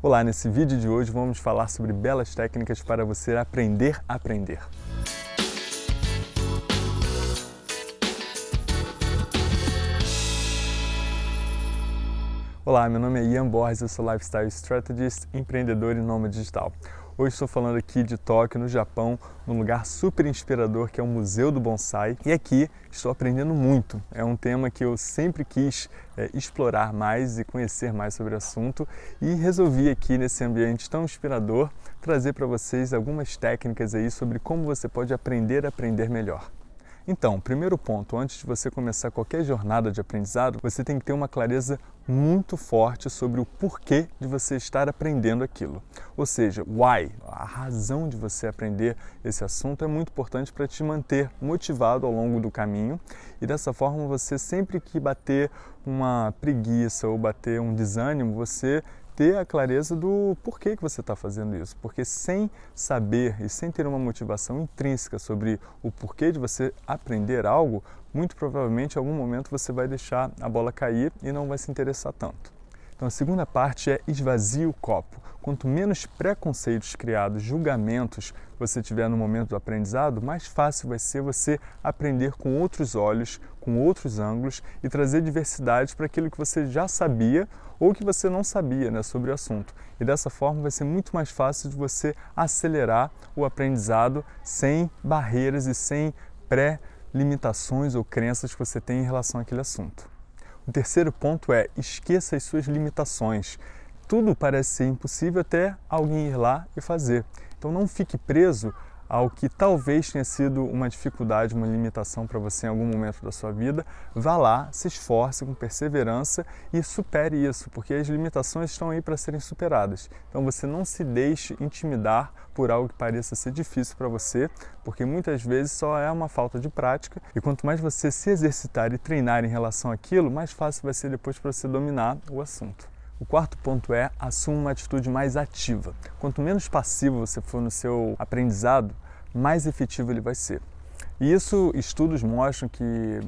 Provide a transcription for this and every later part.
Olá, nesse vídeo de hoje vamos falar sobre belas técnicas para você aprender a aprender. Olá, meu nome é Ian Borges, eu sou Lifestyle Strategist, empreendedor e nômade digital. Hoje estou falando aqui de Tóquio, no Japão, num lugar super inspirador que é o Museu do Bonsai. E aqui estou aprendendo muito. É um tema que eu sempre quis é, explorar mais e conhecer mais sobre o assunto e resolvi aqui nesse ambiente tão inspirador trazer para vocês algumas técnicas aí sobre como você pode aprender a aprender melhor. Então, primeiro ponto, antes de você começar qualquer jornada de aprendizado, você tem que ter uma clareza muito forte sobre o porquê de você estar aprendendo aquilo. Ou seja, why, a razão de você aprender esse assunto é muito importante para te manter motivado ao longo do caminho e dessa forma você sempre que bater uma preguiça ou bater um desânimo, você ter a clareza do porquê que você está fazendo isso, porque sem saber e sem ter uma motivação intrínseca sobre o porquê de você aprender algo, muito provavelmente em algum momento você vai deixar a bola cair e não vai se interessar tanto. Então a segunda parte é esvazie o copo. Quanto menos preconceitos criados, julgamentos você tiver no momento do aprendizado, mais fácil vai ser você aprender com outros olhos, com outros ângulos e trazer diversidade para aquilo que você já sabia ou que você não sabia né, sobre o assunto. E dessa forma vai ser muito mais fácil de você acelerar o aprendizado sem barreiras e sem pré-limitações ou crenças que você tem em relação àquele assunto. O terceiro ponto é esqueça as suas limitações. Tudo parece ser impossível até alguém ir lá e fazer. Então não fique preso ao que talvez tenha sido uma dificuldade, uma limitação para você em algum momento da sua vida, vá lá, se esforce com perseverança e supere isso, porque as limitações estão aí para serem superadas. Então você não se deixe intimidar por algo que pareça ser difícil para você, porque muitas vezes só é uma falta de prática e quanto mais você se exercitar e treinar em relação àquilo, mais fácil vai ser depois para você dominar o assunto. O quarto ponto é assuma uma atitude mais ativa. Quanto menos passivo você for no seu aprendizado, mais efetivo ele vai ser. E isso, estudos mostram que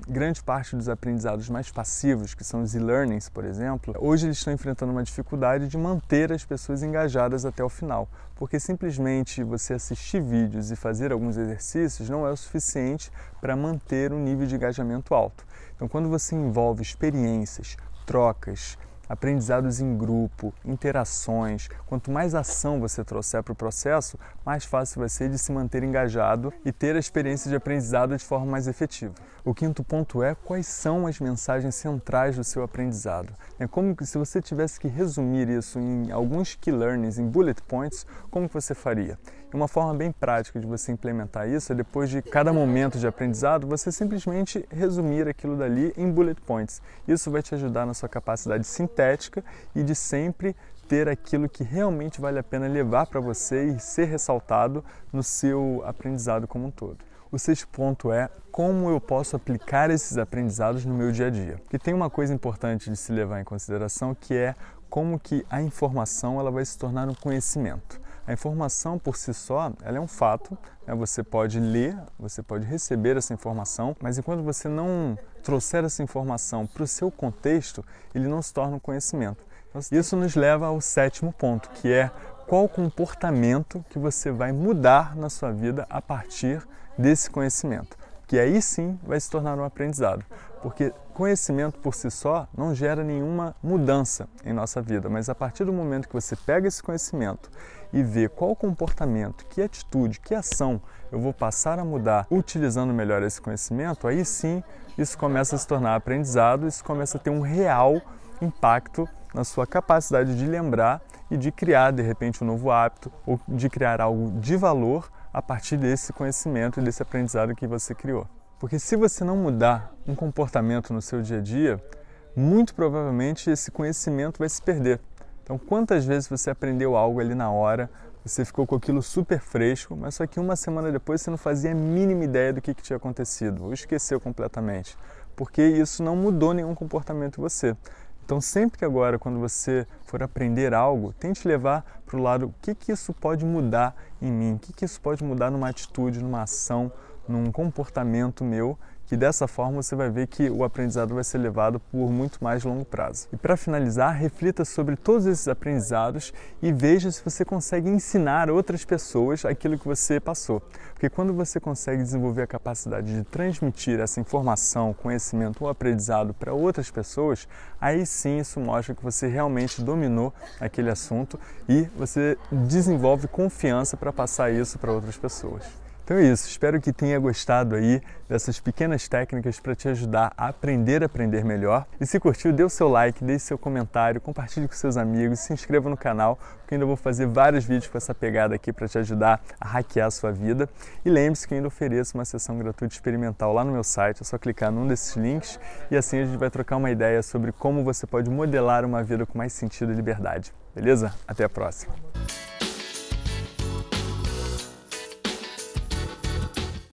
grande parte dos aprendizados mais passivos, que são os e-learnings, por exemplo, hoje eles estão enfrentando uma dificuldade de manter as pessoas engajadas até o final, porque simplesmente você assistir vídeos e fazer alguns exercícios não é o suficiente para manter um nível de engajamento alto. Então, quando você envolve experiências, trocas, aprendizados em grupo, interações. Quanto mais ação você trouxer para o processo, mais fácil vai ser de se manter engajado e ter a experiência de aprendizado de forma mais efetiva. O quinto ponto é quais são as mensagens centrais do seu aprendizado. É como se você tivesse que resumir isso em alguns key learnings, em bullet points, como que você faria? Uma forma bem prática de você implementar isso é depois de cada momento de aprendizado, você simplesmente resumir aquilo dali em bullet points. Isso vai te ajudar na sua capacidade sintética e de sempre ter aquilo que realmente vale a pena levar para você e ser ressaltado no seu aprendizado como um todo. O sexto ponto é como eu posso aplicar esses aprendizados no meu dia a dia. Porque tem uma coisa importante de se levar em consideração que é como que a informação ela vai se tornar um conhecimento. A informação por si só, ela é um fato, né? você pode ler, você pode receber essa informação, mas enquanto você não trouxer essa informação para o seu contexto, ele não se torna um conhecimento. Então, isso nos leva ao sétimo ponto, que é qual comportamento que você vai mudar na sua vida a partir desse conhecimento, que aí sim vai se tornar um aprendizado, porque conhecimento por si só não gera nenhuma mudança em nossa vida, mas a partir do momento que você pega esse conhecimento e ver qual comportamento, que atitude, que ação eu vou passar a mudar utilizando melhor esse conhecimento, aí sim isso começa a se tornar aprendizado, isso começa a ter um real impacto na sua capacidade de lembrar e de criar de repente um novo hábito ou de criar algo de valor a partir desse conhecimento e desse aprendizado que você criou. Porque se você não mudar um comportamento no seu dia a dia, muito provavelmente esse conhecimento vai se perder. Então, quantas vezes você aprendeu algo ali na hora, você ficou com aquilo super fresco, mas só que uma semana depois você não fazia a mínima ideia do que, que tinha acontecido, ou esqueceu completamente, porque isso não mudou nenhum comportamento em você. Então, sempre que agora, quando você for aprender algo, tente levar para o lado o que, que isso pode mudar em mim, o que, que isso pode mudar numa atitude, numa ação, num comportamento meu que dessa forma você vai ver que o aprendizado vai ser levado por muito mais longo prazo. E para finalizar, reflita sobre todos esses aprendizados e veja se você consegue ensinar outras pessoas aquilo que você passou. Porque quando você consegue desenvolver a capacidade de transmitir essa informação, conhecimento ou aprendizado para outras pessoas, aí sim isso mostra que você realmente dominou aquele assunto e você desenvolve confiança para passar isso para outras pessoas. Então é isso, espero que tenha gostado aí dessas pequenas técnicas para te ajudar a aprender a aprender melhor. E se curtiu, dê o seu like, deixe seu comentário, compartilhe com seus amigos, se inscreva no canal, porque ainda vou fazer vários vídeos com essa pegada aqui para te ajudar a hackear a sua vida. E lembre-se que ainda ofereço uma sessão gratuita experimental lá no meu site, é só clicar num desses links e assim a gente vai trocar uma ideia sobre como você pode modelar uma vida com mais sentido e liberdade. Beleza? Até a próxima!